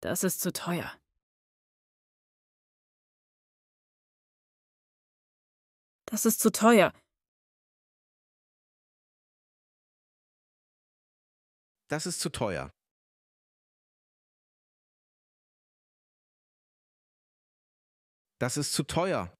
Das ist zu teuer. Das ist zu teuer. Das ist zu teuer. Das ist zu teuer.